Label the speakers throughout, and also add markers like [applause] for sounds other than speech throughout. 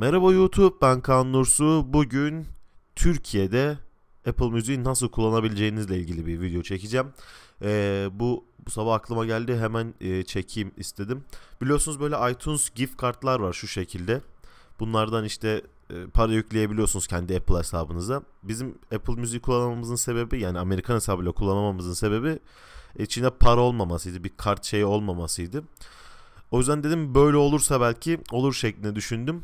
Speaker 1: Merhaba YouTube, ben Kaan Nursu. Bugün Türkiye'de Apple Müziği nasıl kullanabileceğinizle ilgili bir video çekeceğim. Ee, bu, bu sabah aklıma geldi, hemen e, çekeyim istedim. Biliyorsunuz böyle iTunes gift kartlar var şu şekilde. Bunlardan işte e, para yükleyebiliyorsunuz kendi Apple hesabınıza. Bizim Apple Müziği kullanmamızın sebebi, yani Amerikan hesabıyla kullanmamamızın sebebi içinde para olmamasıydı, bir kart şeyi olmamasıydı. O yüzden dedim böyle olursa belki olur şeklinde düşündüm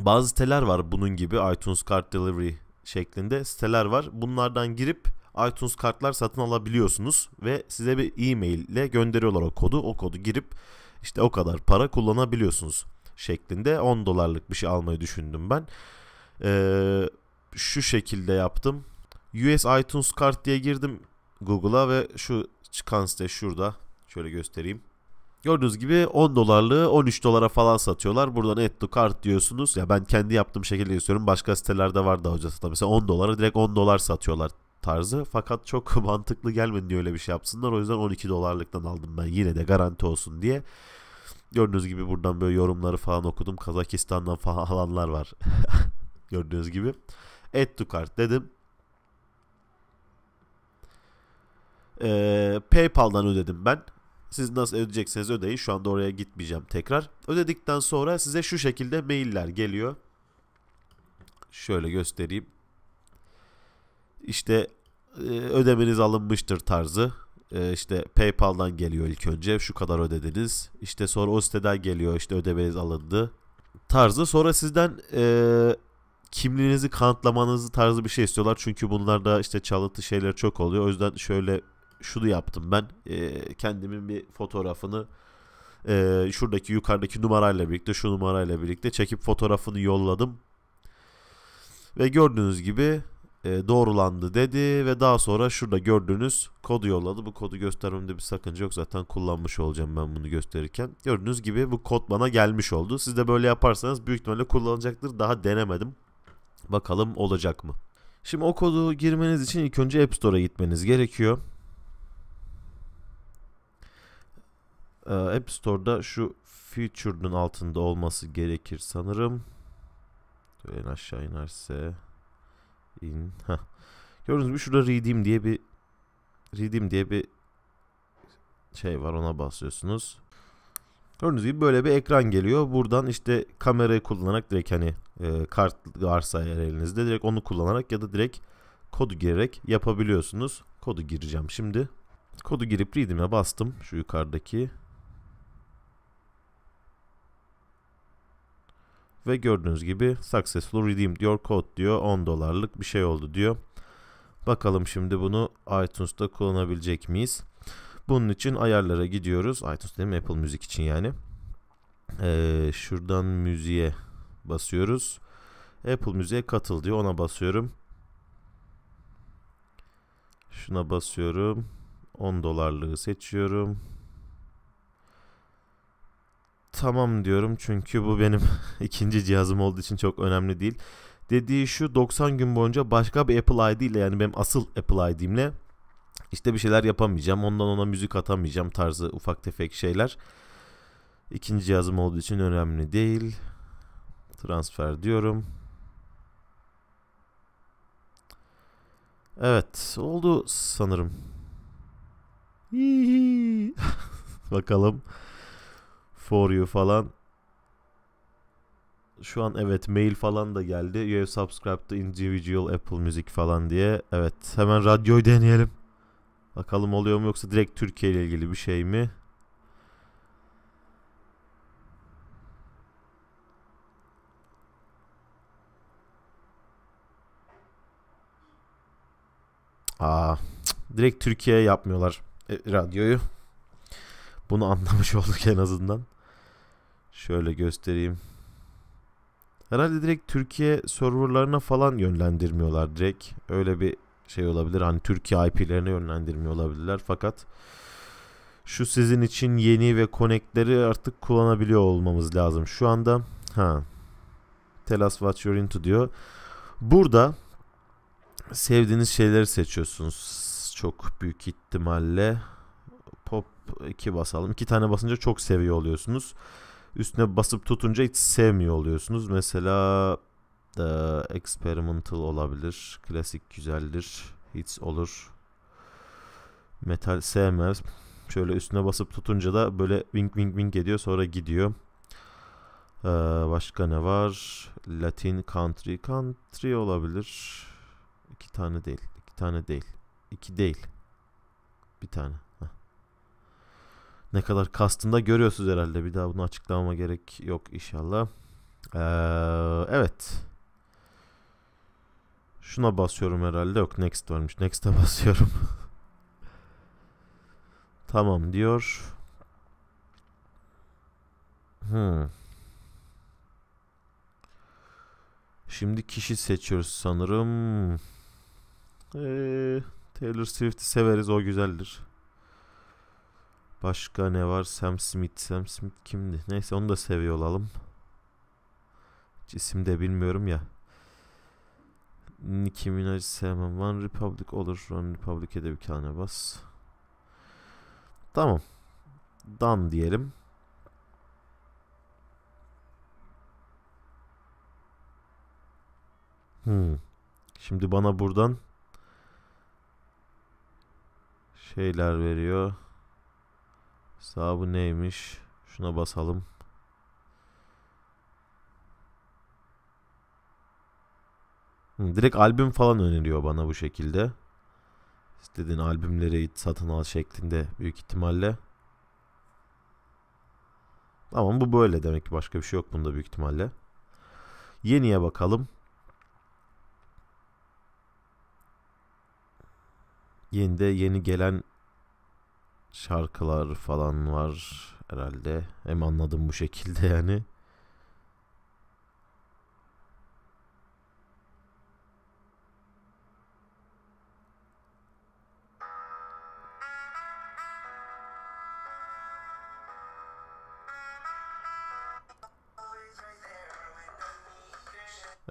Speaker 1: bazı siteler var bunun gibi iTunes Card Delivery şeklinde siteler var. Bunlardan girip iTunes kartlar satın alabiliyorsunuz ve size bir e-mail ile gönderiyorlar o kodu. O kodu girip işte o kadar para kullanabiliyorsunuz şeklinde 10 dolarlık bir şey almayı düşündüm ben. Ee, şu şekilde yaptım. US iTunes kart diye girdim Google'a ve şu çıkan site şurada. Şöyle göstereyim. Gördüğünüz gibi 10 dolarlığı 13 dolara falan satıyorlar. Buradan add to cart diyorsunuz. Ya ben kendi yaptığım şekilde istiyorum. Başka sitelerde var daha hocası da. Mesela 10 dolara direkt 10 dolar satıyorlar tarzı. Fakat çok [laughs] mantıklı gelmedi öyle bir şey yapsınlar. O yüzden 12 dolarlıktan aldım ben yine de garanti olsun diye. Gördüğünüz gibi buradan böyle yorumları falan okudum. Kazakistan'dan falan [laughs] alanlar var. [laughs] Gördüğünüz gibi. Add to cart dedim. Ee, PayPal'dan ödedim ben. Siz nasıl ödeyecekseniz ödeyin. Şu anda oraya gitmeyeceğim tekrar. Ödedikten sonra size şu şekilde mailler geliyor. Şöyle göstereyim. İşte e, ödemeniz alınmıştır tarzı. E, işte PayPal'dan geliyor ilk önce. Şu kadar ödediniz. İşte sonra o siteden geliyor. İşte ödemeniz alındı tarzı. Sonra sizden e, kimliğinizi kanıtlamanızı tarzı bir şey istiyorlar. Çünkü bunlarda işte çalıntı şeyler çok oluyor. O yüzden şöyle şunu yaptım ben. E, kendimin bir fotoğrafını e, şuradaki yukarıdaki numarayla birlikte şu numarayla birlikte çekip fotoğrafını yolladım. Ve gördüğünüz gibi e, doğrulandı dedi ve daha sonra şurada gördüğünüz kodu yolladı. Bu kodu göstermemde bir sakınca yok zaten kullanmış olacağım ben bunu gösterirken. Gördüğünüz gibi bu kod bana gelmiş oldu. Siz de böyle yaparsanız büyük ihtimalle kullanacaktır. Daha denemedim. Bakalım olacak mı? Şimdi o kodu girmeniz için ilk önce App Store'a gitmeniz gerekiyor. Ee, App Store'da şu Featured'ın altında olması gerekir sanırım. Şöyle en aşağı inerse in. Heh. Gördüğünüz gibi şurada redeem diye bir redeem diye bir şey var ona basıyorsunuz. Gördüğünüz gibi böyle bir ekran geliyor. Buradan işte kamerayı kullanarak direkt hani e, kart varsa eğer elinizde direkt onu kullanarak ya da direkt kodu girerek yapabiliyorsunuz. Kodu gireceğim şimdi. Kodu girip redeem'e bastım şu yukarıdaki. ve gördüğünüz gibi successful redeemed your code diyor 10 dolarlık bir şey oldu diyor. Bakalım şimdi bunu iTunes'ta kullanabilecek miyiz? Bunun için ayarlara gidiyoruz. iTunes dedim Apple Müzik için yani. Ee, şuradan müziğe basıyoruz. Apple Müziğe katıl diyor. Ona basıyorum. Şuna basıyorum. 10 dolarlığı seçiyorum tamam diyorum çünkü bu benim [laughs] ikinci cihazım olduğu için çok önemli değil. Dediği şu 90 gün boyunca başka bir Apple ID ile yani benim asıl Apple ID'imle işte bir şeyler yapamayacağım. Ondan ona müzik atamayacağım tarzı ufak tefek şeyler. İkinci cihazım olduğu için önemli değil. Transfer diyorum. Evet oldu sanırım. [laughs] Bakalım for you falan. Şu an evet mail falan da geldi. You have subscribed to individual Apple Music falan diye. Evet hemen radyoyu deneyelim. Bakalım oluyor mu yoksa direkt Türkiye ile ilgili bir şey mi? Aa, direkt Türkiye'ye yapmıyorlar e, radyoyu. Bunu anlamış [laughs] olduk en azından. Şöyle göstereyim. Herhalde direkt Türkiye serverlarına falan yönlendirmiyorlar direkt. Öyle bir şey olabilir. Hani Türkiye IP'lerine yönlendirmiyor olabilirler. Fakat şu sizin için yeni ve konekleri artık kullanabiliyor olmamız lazım. Şu anda ha tell us what you're into diyor. Burada sevdiğiniz şeyleri seçiyorsunuz. Çok büyük ihtimalle pop 2 basalım. 2 tane basınca çok seviyor oluyorsunuz üstüne basıp tutunca hiç sevmiyor oluyorsunuz. Mesela e, experimental olabilir. Klasik güzeldir. hiç olur. Metal sevmez. Şöyle üstüne basıp tutunca da böyle wink wink wink ediyor sonra gidiyor. Ee, başka ne var? Latin country. Country olabilir. İki tane değil. İki tane değil. İki değil. Bir tane ne kadar kastında görüyorsunuz herhalde. Bir daha bunu açıklamama gerek yok inşallah. Ee, evet. Şuna basıyorum herhalde. Yok next varmış. Next'e [laughs] basıyorum. tamam diyor. Hmm. Şimdi kişi seçiyoruz sanırım. Ee, Taylor Swift'i severiz o güzeldir. Başka ne var? Sam Smith. Sam Smith kimdi? Neyse onu da seviyor olalım. Hiç de bilmiyorum ya. Nicki Minaj sevmem. One Republic olur. One Republic'e de bir tane bas. Tamam. Dan diyelim. Hmm. Şimdi bana buradan şeyler veriyor. Sağ bu neymiş? Şuna basalım. Direkt albüm falan öneriyor bana bu şekilde. İstediğin albümleri satın al şeklinde büyük ihtimalle. Tamam bu böyle demek ki başka bir şey yok bunda büyük ihtimalle. Yeniye bakalım. Yeni de yeni gelen şarkılar falan var herhalde. Hem anladım bu şekilde yani.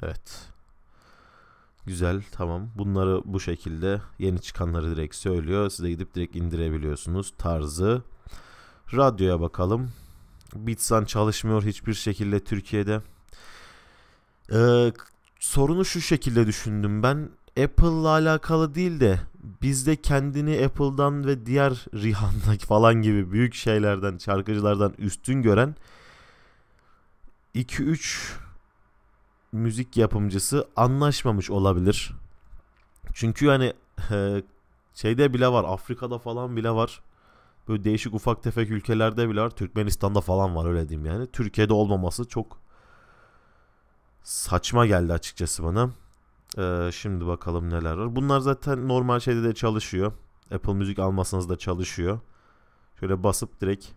Speaker 1: Evet. Güzel tamam. Bunları bu şekilde yeni çıkanları direkt söylüyor. Siz de gidip direkt indirebiliyorsunuz tarzı. Radyoya bakalım. Bitsan çalışmıyor hiçbir şekilde Türkiye'de. Ee, sorunu şu şekilde düşündüm ben. Apple'la alakalı değil de bizde kendini Apple'dan ve diğer [laughs] Rihanna falan gibi büyük şeylerden, şarkıcılardan üstün gören 2-3 müzik yapımcısı anlaşmamış olabilir. Çünkü hani e, şeyde bile var Afrika'da falan bile var. Böyle değişik ufak tefek ülkelerde bile var. Türkmenistan'da falan var öyle diyeyim yani. Türkiye'de olmaması çok saçma geldi açıkçası bana. Ee, şimdi bakalım neler var. Bunlar zaten normal şeyde de çalışıyor. Apple Müzik almasanız da çalışıyor. Şöyle basıp direkt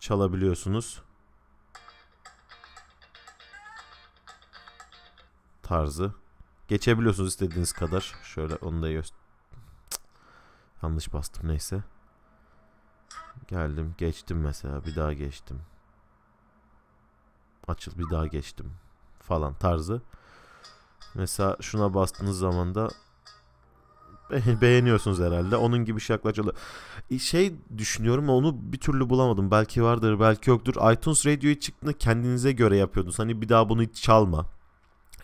Speaker 1: çalabiliyorsunuz. tarzı. Geçebiliyorsunuz istediğiniz kadar. Şöyle onu da Yanlış bastım neyse. Geldim geçtim mesela bir daha geçtim. Açıl bir daha geçtim falan tarzı. Mesela şuna bastığınız zaman da [laughs] beğeniyorsunuz herhalde. Onun gibi şaklacılı. Şey, şey düşünüyorum onu bir türlü bulamadım. Belki vardır belki yoktur. iTunes Radio'ya çıktığında kendinize göre yapıyordunuz. Hani bir daha bunu hiç çalma.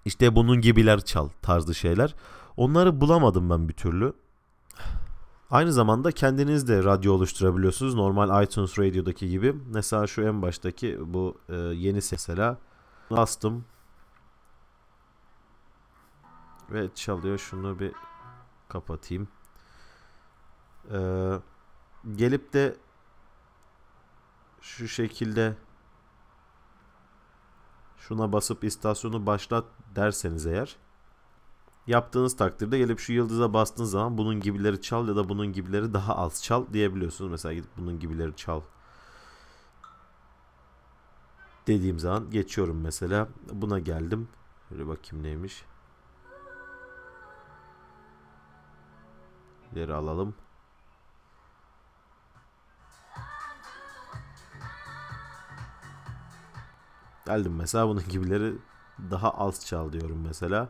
Speaker 1: İşte bunun gibiler çal tarzı şeyler. Onları bulamadım ben bir türlü. Aynı zamanda kendiniz de radyo oluşturabiliyorsunuz. Normal iTunes Radio'daki gibi. Mesela şu en baştaki bu e, yeni sesela bastım. Ve çalıyor. Şunu bir kapatayım. Ee, gelip de şu şekilde şuna basıp istasyonu başlat derseniz eğer yaptığınız takdirde gelip şu yıldıza bastığınız zaman bunun gibileri çal ya da bunun gibileri daha az çal diyebiliyorsunuz. Mesela gidip bunun gibileri çal dediğim zaman geçiyorum mesela. Buna geldim. Şöyle bakayım neymiş. İleri alalım. Geldim mesela bunun gibileri daha az çal diyorum mesela.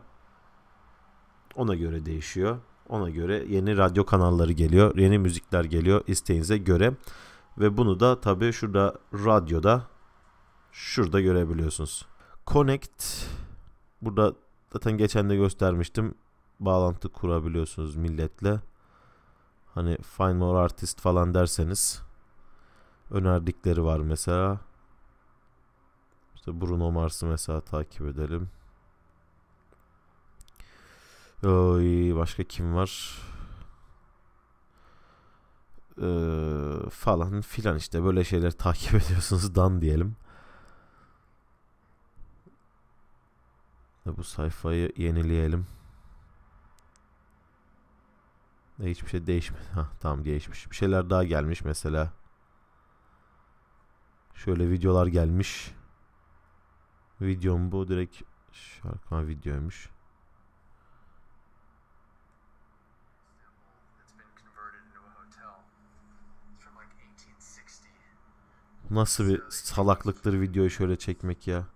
Speaker 1: Ona göre değişiyor. Ona göre yeni radyo kanalları geliyor. Yeni müzikler geliyor isteğinize göre. Ve bunu da tabii şurada radyoda şurada görebiliyorsunuz. Connect burada zaten geçen de göstermiştim. Bağlantı kurabiliyorsunuz milletle. Hani Find More Artist falan derseniz önerdikleri var mesela. İşte Bruno Mars'ı mesela takip edelim. Oy, başka kim var? Ee, falan filan işte böyle şeyler takip [laughs] ediyorsunuz dan diyelim. Bu sayfayı yenileyelim. E, hiçbir şey değişmedi. Ha, tamam değişmiş. Bir şeyler daha gelmiş mesela. Şöyle videolar gelmiş. Videom bu direkt şarkı videoymuş. Nasıl bir salaklıktır videoyu şöyle çekmek ya.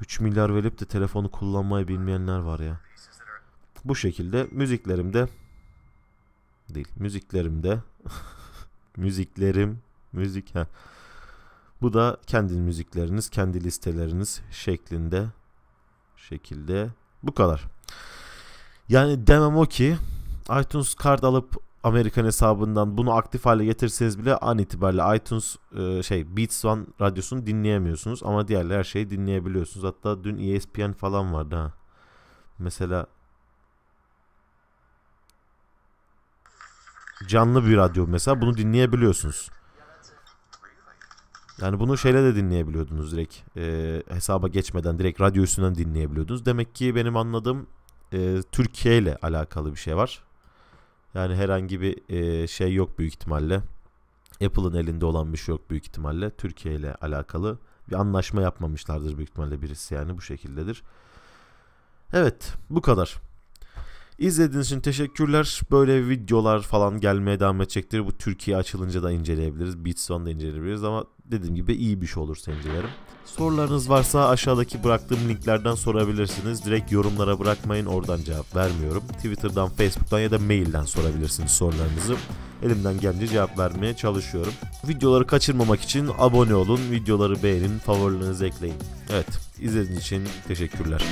Speaker 1: 3 milyar verip de telefonu kullanmayı bilmeyenler var ya. Bu şekilde müziklerimde değil müziklerimde müziklerim [laughs] Müzik ha. Bu da kendi müzikleriniz, kendi listeleriniz şeklinde şekilde bu kadar. Yani demem o ki iTunes kart alıp Amerikan hesabından bunu aktif hale getirseniz bile an itibariyle iTunes e, şey Beats One radyosunu dinleyemiyorsunuz ama diğerler her şeyi dinleyebiliyorsunuz. Hatta dün ESPN falan vardı ha. Mesela canlı bir radyo mesela bunu dinleyebiliyorsunuz. Yani bunu şeyle de dinleyebiliyordunuz direkt. E, hesaba geçmeden direkt radyo üstünden dinleyebiliyordunuz. Demek ki benim anladığım e, Türkiye ile alakalı bir şey var. Yani herhangi bir e, şey yok büyük ihtimalle. Apple'ın elinde olan bir şey yok büyük ihtimalle. Türkiye ile alakalı bir anlaşma yapmamışlardır büyük ihtimalle birisi yani bu şekildedir. Evet bu kadar. İzlediğiniz için teşekkürler. Böyle videolar falan gelmeye devam edecektir. Bu Türkiye açılınca da inceleyebiliriz. Beatson'u da inceleyebiliriz ama dediğim gibi iyi bir şey olur incelerim. Sorularınız varsa aşağıdaki bıraktığım linklerden sorabilirsiniz. Direkt yorumlara bırakmayın oradan cevap vermiyorum. Twitter'dan, Facebook'tan ya da mailden sorabilirsiniz sorularınızı. Elimden gelince cevap vermeye çalışıyorum. Videoları kaçırmamak için abone olun, videoları beğenin, favorilerinizi ekleyin. Evet, izlediğiniz için teşekkürler.